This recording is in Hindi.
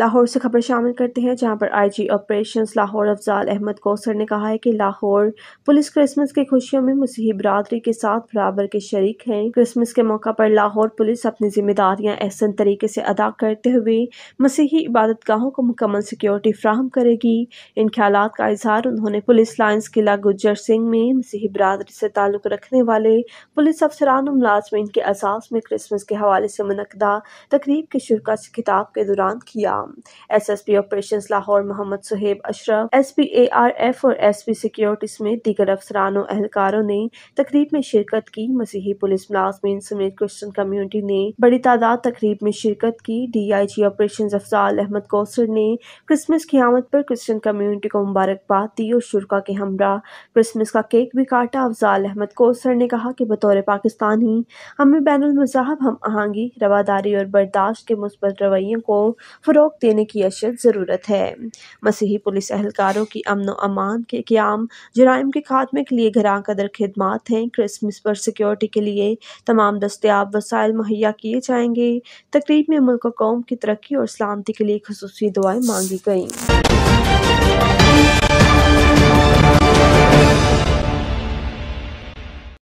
लाहौर से खबर शामिल करते हैं जहां पर आईजी ऑपरेशंस लाहौर अफजाल अहमद कौसर ने कहा है कि लाहौर पुलिस क्रिसमस की खुशियों में मसीही बरदरी के साथ बराबर के शरीक हैं क्रिसमस के मौका पर लाहौर पुलिस अपनी जिम्मेदारियां एहसन तरीके से अदा करते हुए मसीही इबादत गाहों को मुकम्मल सिक्योरिटी फ्राहम करेगी इन ख्याल का इजहार उन्होंने पुलिस लाइन्स किला गुजर सिंह में मसीही बरदरी से ताल्लुक़ रखने वाले पुलिस अफसरान और मुलाजमन के असास में क्रिसमस के हवाले से मनदा तकरीब के शुरा खिताब के दौरान किया S S P operation Lahore Mohammad Suhaib Ashraf S P R F और एस पी सिक्योरिटी समेत दीगर अफसरान एहलकारों ने तकरीब में शिरकत की मसीही पुलिस मुलाजमीन समेत क्रिश्चन कम्युनिटी ने बड़ी तादाद तकरीब में शिरकत की D I G operation Afzal Ahmad Kausar ने क्रिसमस की आमद पर क्रिश्चन कम्युनिटी को मुबारकबाद दी और शुरा के हमरा क्रिसमस का केक भी काटा अफजाल अहमद कौसर ने कहा कि बतौर पाकिस्तानी हमें बैन मज़ाहब हम आहंगी रवादारी और बर्दाश्त के मुस्बत रवैयों को फ़रोग देने की अशद ज़रूरत है मसीही पुलिस अहलकारों की अमन अमान के क्याम जराइम के खात्मे के लिए घरा कदर खदमात हैं क्रिसमस पर सिक्योरिटी के लिए तमाम दस्तियाब वसाइल मुहैया किए जाएंगे तकरीब में मुल्क कौम की तरक्की और सलामती के लिए खसूस दुआएँ मांगी गईं